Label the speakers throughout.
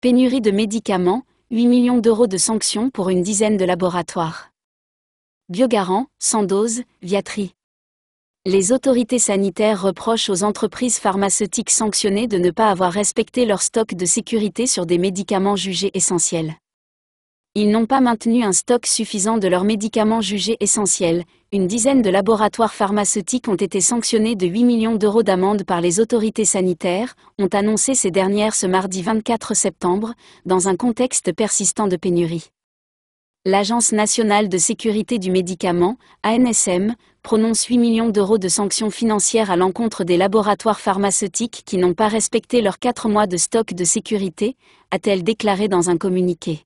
Speaker 1: Pénurie de médicaments, 8 millions d'euros de sanctions pour une dizaine de laboratoires. Biogarant, sans dose, Viatri. Les autorités sanitaires reprochent aux entreprises pharmaceutiques sanctionnées de ne pas avoir respecté leur stock de sécurité sur des médicaments jugés essentiels ils n'ont pas maintenu un stock suffisant de leurs médicaments jugés essentiels. Une dizaine de laboratoires pharmaceutiques ont été sanctionnés de 8 millions d'euros d'amende par les autorités sanitaires, ont annoncé ces dernières ce mardi 24 septembre, dans un contexte persistant de pénurie. L'Agence nationale de sécurité du médicament, ANSM, prononce 8 millions d'euros de sanctions financières à l'encontre des laboratoires pharmaceutiques qui n'ont pas respecté leurs 4 mois de stock de sécurité, a-t-elle déclaré dans un communiqué.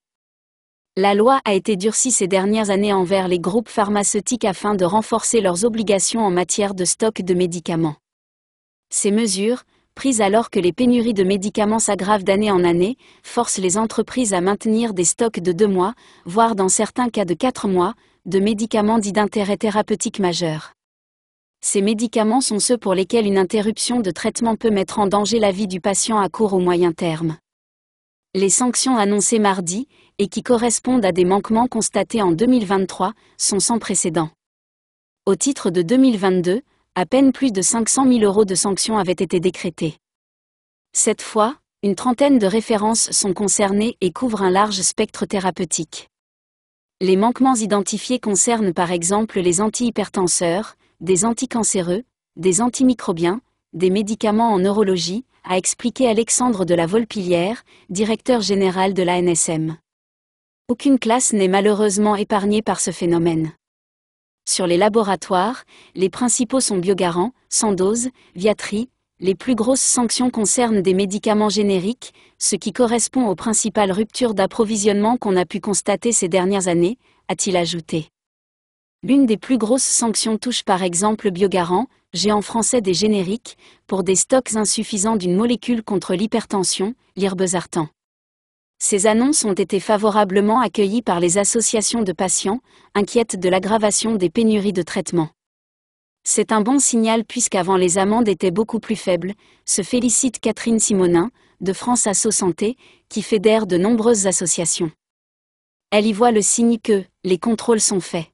Speaker 1: La loi a été durcie ces dernières années envers les groupes pharmaceutiques afin de renforcer leurs obligations en matière de stock de médicaments. Ces mesures, prises alors que les pénuries de médicaments s'aggravent d'année en année, forcent les entreprises à maintenir des stocks de deux mois, voire dans certains cas de quatre mois, de médicaments dits d'intérêt thérapeutique majeur. Ces médicaments sont ceux pour lesquels une interruption de traitement peut mettre en danger la vie du patient à court ou moyen terme. Les sanctions annoncées mardi, et qui correspondent à des manquements constatés en 2023, sont sans précédent. Au titre de 2022, à peine plus de 500 000 euros de sanctions avaient été décrétées. Cette fois, une trentaine de références sont concernées et couvrent un large spectre thérapeutique. Les manquements identifiés concernent par exemple les antihypertenseurs, des anticancéreux, des antimicrobiens, des médicaments en neurologie, a expliqué Alexandre de la Volpilière, directeur général de l'ANSM. Aucune classe n'est malheureusement épargnée par ce phénomène. Sur les laboratoires, les principaux sont Biogarant, Sandoz, Viatri. Les plus grosses sanctions concernent des médicaments génériques, ce qui correspond aux principales ruptures d'approvisionnement qu'on a pu constater ces dernières années, a-t-il ajouté. L'une des plus grosses sanctions touche par exemple Biogarant, en français des génériques, pour des stocks insuffisants d'une molécule contre l'hypertension, l'irbesartan. Ces annonces ont été favorablement accueillies par les associations de patients, inquiètes de l'aggravation des pénuries de traitement. C'est un bon signal puisqu'avant les amendes étaient beaucoup plus faibles, se félicite Catherine Simonin, de France Asso Santé, qui fédère de nombreuses associations. Elle y voit le signe que les contrôles sont faits.